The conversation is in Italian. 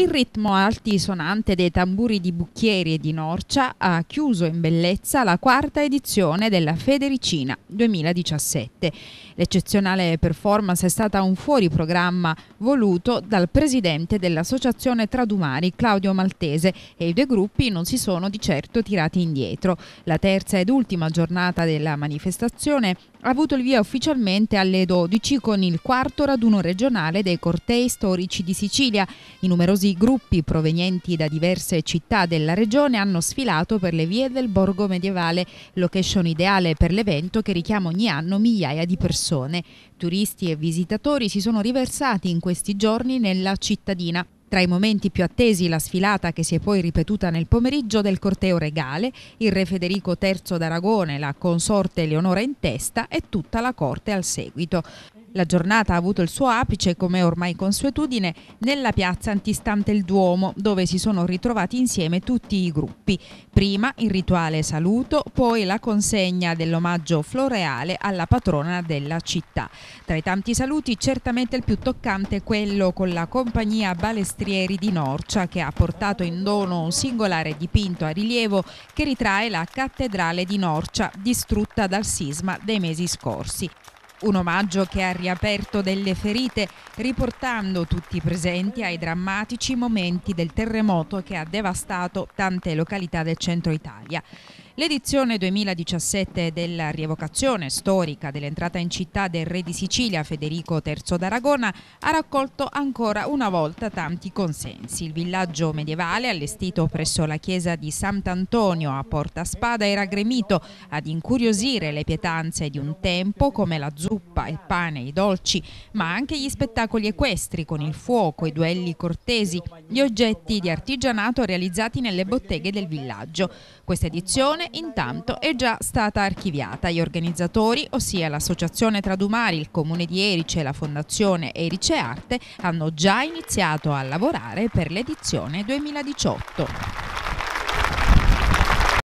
Il ritmo altisonante dei tamburi di Bucchieri e di Norcia ha chiuso in bellezza la quarta edizione della Federicina 2017. L'eccezionale performance è stata un fuori programma voluto dal presidente dell'associazione Tradumari, Claudio Maltese, e i due gruppi non si sono di certo tirati indietro. La terza ed ultima giornata della manifestazione ha avuto il via ufficialmente alle 12 con il quarto raduno regionale dei cortei storici di Sicilia. I numerosi gruppi provenienti da diverse città della regione hanno sfilato per le vie del borgo medievale, location ideale per l'evento che richiama ogni anno migliaia di persone. Turisti e visitatori si sono riversati in questi giorni nella cittadina. Tra i momenti più attesi la sfilata che si è poi ripetuta nel pomeriggio del corteo regale, il re Federico III d'Aragone, la consorte Leonora in testa e tutta la corte al seguito. La giornata ha avuto il suo apice, come ormai consuetudine, nella piazza antistante il Duomo, dove si sono ritrovati insieme tutti i gruppi. Prima il rituale saluto, poi la consegna dell'omaggio floreale alla patrona della città. Tra i tanti saluti, certamente il più toccante è quello con la compagnia Balestrieri di Norcia, che ha portato in dono un singolare dipinto a rilievo che ritrae la cattedrale di Norcia, distrutta dal sisma dei mesi scorsi. Un omaggio che ha riaperto delle ferite, riportando tutti i presenti ai drammatici momenti del terremoto che ha devastato tante località del centro Italia. L'edizione 2017 della rievocazione storica dell'entrata in città del re di Sicilia Federico III d'Aragona ha raccolto ancora una volta tanti consensi. Il villaggio medievale allestito presso la chiesa di Sant'Antonio a Porta Spada era gremito ad incuriosire le pietanze di un tempo come la zuppa, il pane, i dolci, ma anche gli spettacoli equestri con il fuoco, i duelli cortesi, gli oggetti di artigianato realizzati nelle botteghe del villaggio. Questa edizione intanto è già stata archiviata. Gli organizzatori, ossia l'associazione Tradumari, il comune di Erice, la fondazione Erice Arte, hanno già iniziato a lavorare per l'edizione 2018.